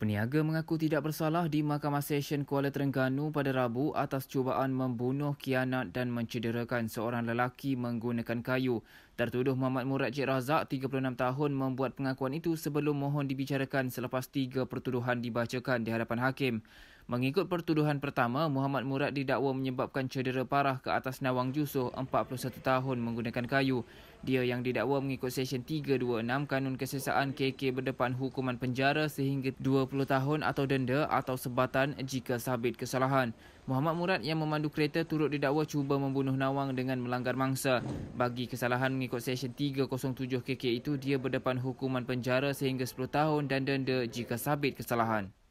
Peniaga mengaku tidak bersalah di Mahkamah Session Kuala Terengganu pada Rabu atas cubaan membunuh kianat dan mencederakan seorang lelaki menggunakan kayu. Tertuduh Muhammad Murad Cik Razak, 36 tahun, membuat pengakuan itu sebelum mohon dibicarakan selepas tiga pertuduhan dibacakan di hadapan hakim. Mengikut pertuduhan pertama, Muhammad Murad didakwa menyebabkan cedera parah ke atas Nawang Jusoh 41 tahun menggunakan kayu. Dia yang didakwa mengikut Sesyen 326 Kanun Kesesaan KK berdepan hukuman penjara sehingga 20 tahun atau denda atau sebatan jika sabit kesalahan. Muhammad Murad yang memandu kereta turut didakwa cuba membunuh Nawang dengan melanggar mangsa. Bagi kesalahan mengikut Sesyen 307 KK itu, dia berdepan hukuman penjara sehingga 10 tahun dan denda jika sabit kesalahan.